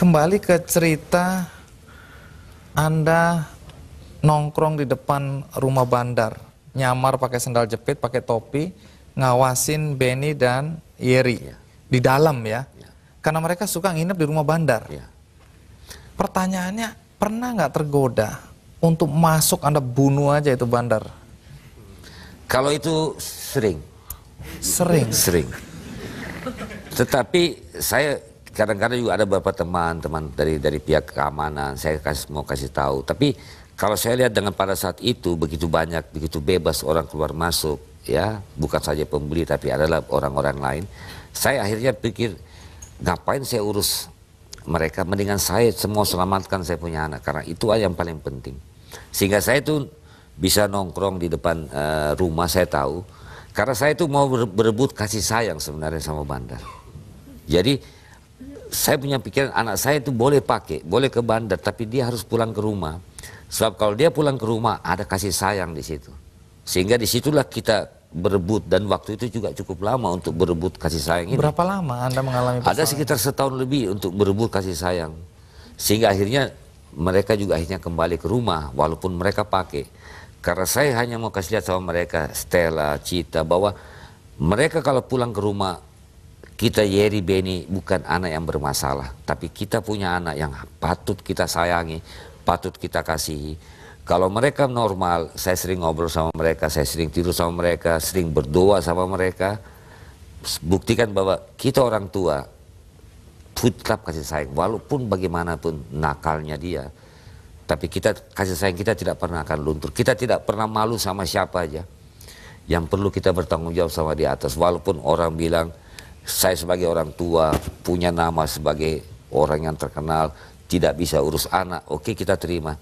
kembali ke cerita Anda nongkrong di depan rumah bandar, nyamar pakai sendal jepit, pakai topi, ngawasin Benny dan Yeri ya. di dalam ya. ya. Karena mereka suka nginep di rumah bandar. Ya. Pertanyaannya, pernah nggak tergoda untuk masuk Anda bunuh aja itu bandar? Kalau itu sering. Sering. Sering. Tetapi saya kadang-kadang juga ada beberapa teman teman dari dari pihak keamanan saya kasih mau kasih tahu tapi kalau saya lihat dengan pada saat itu begitu banyak begitu bebas orang keluar masuk ya bukan saja pembeli tapi adalah orang-orang lain saya akhirnya pikir ngapain saya urus mereka mendingan saya semua selamatkan saya punya anak karena itu yang paling penting sehingga saya itu bisa nongkrong di depan uh, rumah saya tahu karena saya itu mau berebut kasih sayang sebenarnya sama bandar jadi saya punya pikiran anak saya itu boleh pakai, boleh ke bandar, tapi dia harus pulang ke rumah. Sebab kalau dia pulang ke rumah ada kasih sayang di situ. Sehingga disitulah kita berebut dan waktu itu juga cukup lama untuk berebut kasih sayang ini. Berapa lama Anda mengalami persoalan? Ada sekitar setahun lebih untuk berebut kasih sayang. Sehingga akhirnya mereka juga akhirnya kembali ke rumah walaupun mereka pakai. Karena saya hanya mau kasih lihat sama mereka, Stella, Cita, bahwa mereka kalau pulang ke rumah kita Yeri Beni bukan anak yang bermasalah, tapi kita punya anak yang patut kita sayangi, patut kita kasihi. Kalau mereka normal, saya sering ngobrol sama mereka, saya sering tidur sama mereka, sering berdoa sama mereka. Buktikan bahwa kita orang tua, tetap kasih sayang, walaupun bagaimanapun nakalnya dia. Tapi kita kasih sayang kita tidak pernah akan luntur, kita tidak pernah malu sama siapa aja. Yang perlu kita bertanggung jawab sama di atas, walaupun orang bilang, saya sebagai orang tua punya nama sebagai orang yang terkenal tidak bisa urus anak, oke kita terima.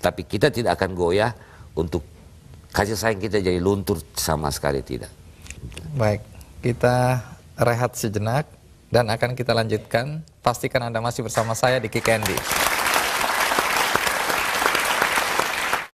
Tapi kita tidak akan goyah untuk kasih sayang kita jadi luntur sama sekali tidak. Baik, kita rehat sejenak dan akan kita lanjutkan. Pastikan Anda masih bersama saya di Candy.